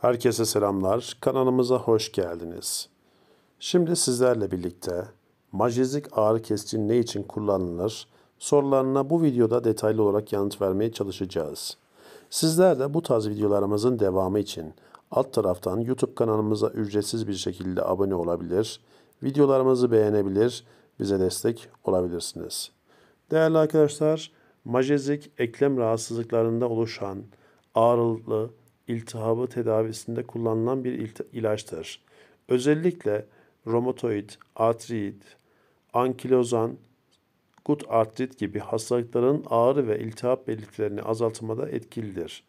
Herkese selamlar. Kanalımıza hoş geldiniz. Şimdi sizlerle birlikte majezik ağrı kesici ne için kullanılır sorularına bu videoda detaylı olarak yanıt vermeye çalışacağız. Sizler de bu tarz videolarımızın devamı için alt taraftan YouTube kanalımıza ücretsiz bir şekilde abone olabilir, videolarımızı beğenebilir, bize destek olabilirsiniz. Değerli arkadaşlar, majezik eklem rahatsızlıklarında oluşan ağrılı, iltihabı tedavisinde kullanılan bir ilaçtır. Özellikle romatoid, artrit, ankilozan, gut artrit gibi hastalıkların ağrı ve iltihap belirtilerini azaltmada etkilidir.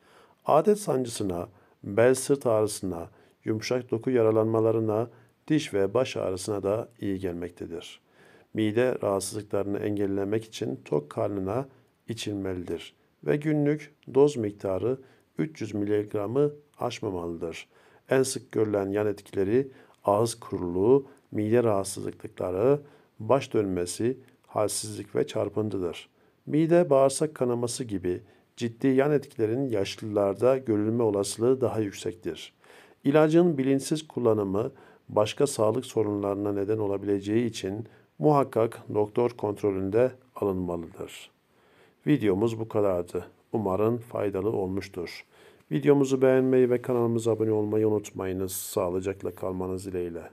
Adet sancısına, bel sırt ağrısına, yumuşak doku yaralanmalarına, diş ve baş ağrısına da iyi gelmektedir. Mide rahatsızlıklarını engellemek için tok karnına içilmelidir ve günlük doz miktarı 300 mg'ı aşmamalıdır. En sık görülen yan etkileri ağız kuruluğu, mide rahatsızlıkları, baş dönmesi, halsizlik ve çarpıntıdır. Mide bağırsak kanaması gibi ciddi yan etkilerin yaşlılarda görülme olasılığı daha yüksektir. İlacın bilinçsiz kullanımı başka sağlık sorunlarına neden olabileceği için muhakkak doktor kontrolünde alınmalıdır. Videomuz bu kadardı. Umarım faydalı olmuştur. Videomuzu beğenmeyi ve kanalımıza abone olmayı unutmayınız. Sağlıcakla kalmanız dileğiyle.